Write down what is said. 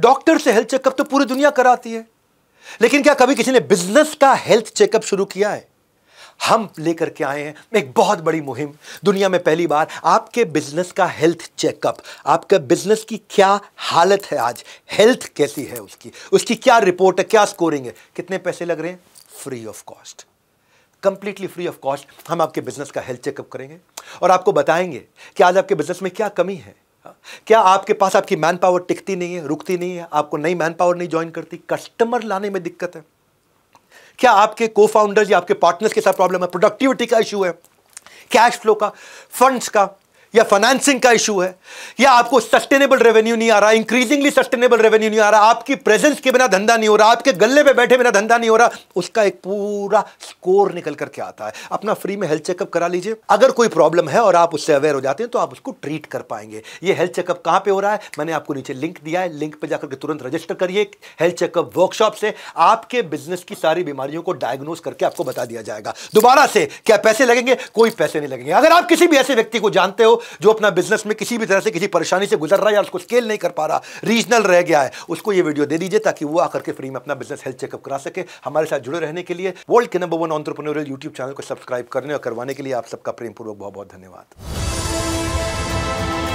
doctor से health checkup तो पूरी दुनिया कराती है लेकिन क्या कभी किसी ने बिजनेस का हेल्थ चेकअप शुरू किया है हम लेकर के आए हैं एक बहुत बड़ी मुहिम दुनिया में पहली बार आपके बिजनेस का हेल्थ चेकअप आपका बिजनेस की क्या हालत है आज हेल्थ कैसी है उसकी उसकी क्या रिपोर्ट है क्या स्कोरिंग है कितने पैसे लग रहे हैं free of cost completely free of cost हम आपके बिजनेस का हेल्थ चेकअप करेंगे और आपको बताएंगे कि आज आपके बिजनेस में क्या कमी है क्या आपके पास आपकी मैन पावर टिकती नहीं है रुकती नहीं है आपको नई मैन पावर नहीं ज्वाइन करती कस्टमर लाने में दिक्कत है क्या आपके को फाउंडर्स या आपके पार्टनर्स के साथ प्रॉब्लम है प्रोडक्टिविटी का इशू है कैश फ्लो का फंड्स का या फाइनेंसिंग का इशू है या आपको सस्टेनेबल रेवेन्यू नहीं आ रहा इंक्रीजिंगली सस्टेनेबल रेवेन्यू नहीं आ रहा आपकी प्रेजेंस के बिना धंधा नहीं हो रहा आपके गले पे बैठे बिना धंधा नहीं हो रहा उसका एक पूरा स्कोर निकल करके आता है अपना फ्री में हेल्थ चेकअप करा लीजिए अगर कोई प्रॉब्लम है और आप उससे अवेयर हो जाते हैं तो आप उसको ट्रीट कर पाएंगे ये हेल्थ चेकअप कहाँ पर हो रहा है मैंने आपको नीचे लिंक दिया है लिंक पर जाकर के तुरंत रजिस्टर करिए हेल्थ चेकअप वर्कशॉप से आपके बिजनेस की सारी बीमारियों को डायग्नोज करके आपको बता दिया जाएगा दोबारा से क्या पैसे लगेंगे कोई पैसे नहीं लगेंगे अगर आप किसी भी ऐसे व्यक्ति को जानते हो जो अपना बिजनेस में किसी भी तरह से किसी परेशानी से गुजर रहा है या उसको स्केल नहीं कर पा रहा रीजनल रह गया है उसको ये वीडियो दे दीजिए ताकि वो आकर के फ्री में अपना बिजनेस हेल्थ चेकअप करा सके हमारे साथ जुड़े रहने के लिए वर्ल्ड के number one entrepreneurial YouTube channel को सब्सक्राइब करने और करवाने के लिए आप सबका प्रेम पूर्वक बहुत बहुत धन्यवाद